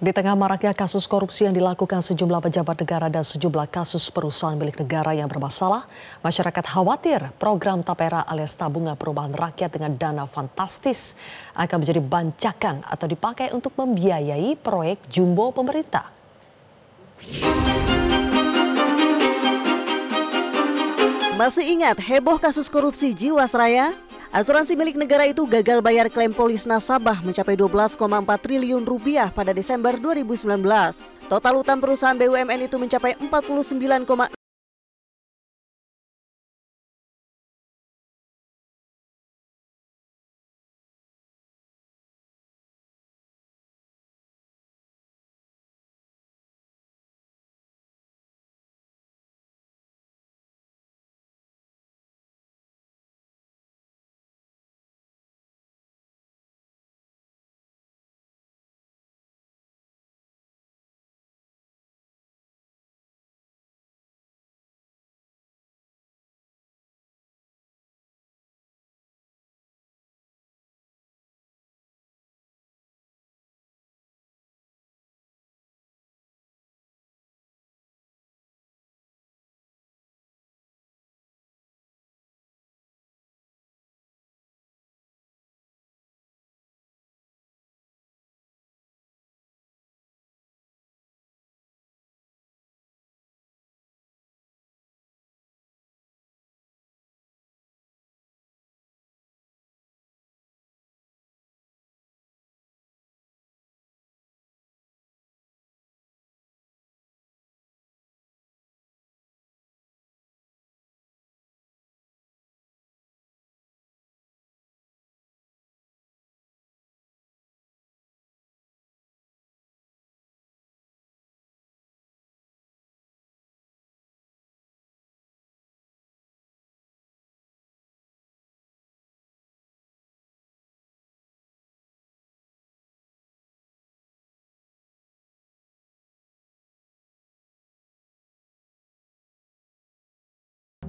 Di tengah maraknya kasus korupsi yang dilakukan sejumlah pejabat negara dan sejumlah kasus perusahaan milik negara yang bermasalah, masyarakat khawatir program Tapera alias Tabungan perubahan Rakyat dengan dana fantastis akan menjadi bancakan atau dipakai untuk membiayai proyek jumbo pemerintah. Masih ingat heboh kasus korupsi Jiwasraya? Asuransi milik negara itu gagal bayar klaim polis nasabah mencapai 12,4 triliun rupiah pada Desember 2019. Total utang perusahaan BUMN itu mencapai 49,6